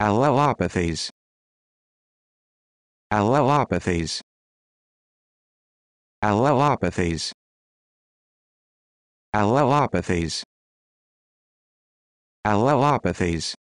Allelopathies. Allelopathies. Allelopathies. Allelopathies. Allelopathies.